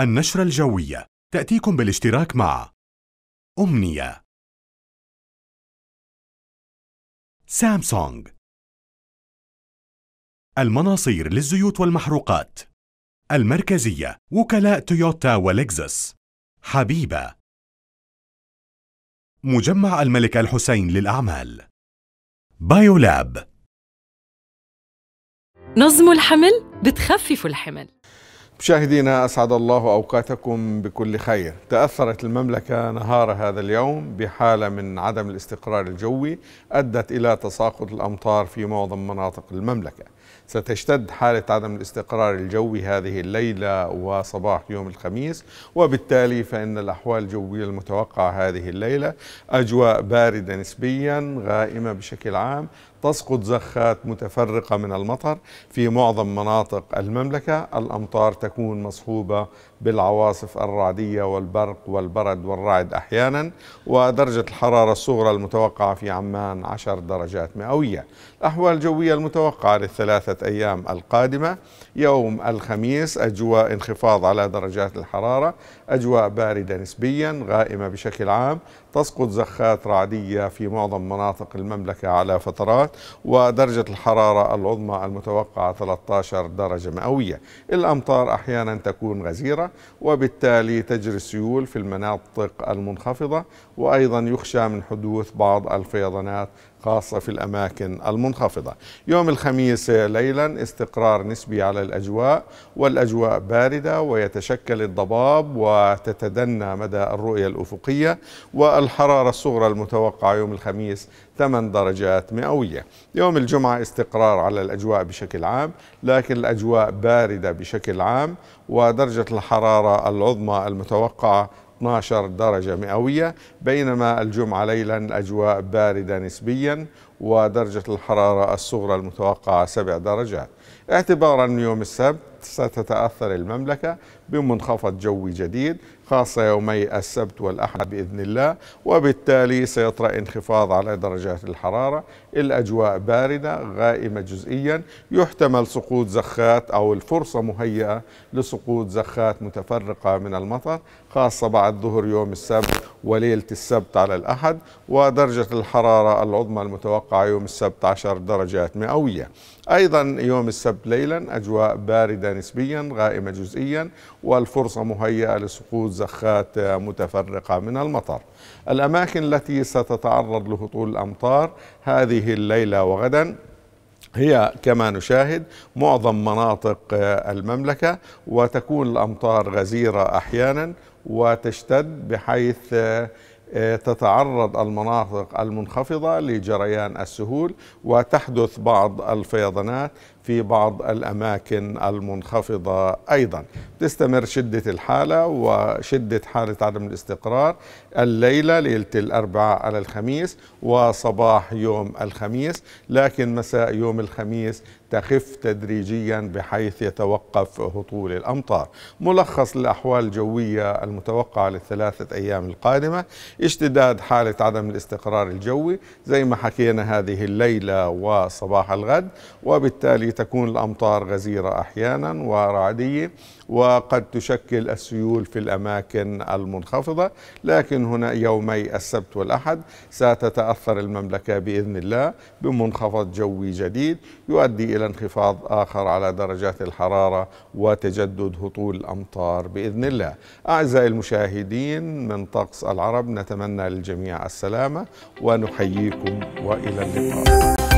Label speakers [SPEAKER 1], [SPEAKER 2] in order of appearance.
[SPEAKER 1] النشرة الجوية تأتيكم بالاشتراك مع أمنية سامسونج المناصير للزيوت والمحروقات المركزية وكلاء تويوتا ولكزس حبيبة مجمع الملك الحسين للأعمال بايولاب نظم الحمل بتخفف الحمل مشاهدينا أسعد الله أوقاتكم بكل خير تأثرت المملكة نهار هذا اليوم بحالة من عدم الاستقرار الجوي أدت إلى تساقط الأمطار في معظم مناطق المملكة ستشتد حالة عدم الاستقرار الجوي هذه الليلة وصباح يوم الخميس وبالتالي فإن الأحوال الجوية المتوقعة هذه الليلة أجواء باردة نسبيا غائمة بشكل عام تسقط زخات متفرقة من المطر في معظم مناطق المملكة الأمطار تكون تكون مصحوبة بالعواصف الرعدية والبرق والبرد والرعد أحيانا ودرجة الحرارة الصغرى المتوقعة في عمان 10 درجات مئوية الأحوال الجوية المتوقعة للثلاثة أيام القادمة يوم الخميس أجواء انخفاض على درجات الحرارة أجواء باردة نسبيا غائمة بشكل عام تسقط زخات رعدية في معظم مناطق المملكة على فترات ودرجة الحرارة العظمى المتوقعة 13 درجة مئوية الأمطار وأحيانا تكون غزيرة وبالتالي تجري السيول في المناطق المنخفضة وأيضا يخشى من حدوث بعض الفيضانات خاصة في الأماكن المنخفضة يوم الخميس ليلا استقرار نسبي على الأجواء والأجواء باردة ويتشكل الضباب وتتدنى مدى الرؤية الأفقية والحرارة الصغرى المتوقعة يوم الخميس 8 درجات مئوية يوم الجمعة استقرار على الأجواء بشكل عام لكن الأجواء باردة بشكل عام ودرجة الحرارة العظمى المتوقعة 12 درجة مئوية بينما الجمعة ليلا الأجواء باردة نسبيا ودرجة الحرارة الصغرى المتوقعة 7 درجات اعتبارا من يوم السبت ستتأثر المملكة بمنخفض جوي جديد خاصة يومي السبت والأحد بإذن الله وبالتالي سيطرأ انخفاض على درجات الحرارة الأجواء باردة غائمة جزئيا يحتمل سقوط زخات أو الفرصة مهيئة لسقوط زخات متفرقة من المطر خاصة بعد ظهر يوم السبت وليلة السبت على الأحد ودرجة الحرارة العظمى المتوقعة يوم السبت عشر درجات مئوية أيضا يوم السبت ليلا أجواء باردة نسبيا غائمة جزئيا والفرصة مهيئة لسقوط زخات متفرقة من المطر الأماكن التي ستتعرض لهطول الأمطار هذه الليلة وغدا هي كما نشاهد معظم مناطق المملكة وتكون الأمطار غزيرة أحيانا وتشتد بحيث آه، تتعرض المناطق المنخفضة لجريان السهول وتحدث بعض الفيضانات في بعض الأماكن المنخفضة أيضا تستمر شدة الحالة وشدة حالة عدم الاستقرار الليلة ليلة الأربعاء على الخميس وصباح يوم الخميس لكن مساء يوم الخميس تخف تدريجيا بحيث يتوقف هطول الأمطار ملخص للأحوال الجوية المتوقعة للثلاثة أيام القادمة اشتداد حالة عدم الاستقرار الجوي زي ما حكينا هذه الليلة وصباح الغد وبالتالي تكون الأمطار غزيرة أحيانا ورعدية وقد تشكل السيول في الأماكن المنخفضة لكن هنا يومي السبت والأحد ستتأثر المملكة بإذن الله بمنخفض جوي جديد يؤدي إلى انخفاض آخر على درجات الحرارة وتجدد هطول الأمطار بإذن الله أعزائي المشاهدين من طقس العرب نتمنى للجميع السلامة ونحييكم وإلى اللقاء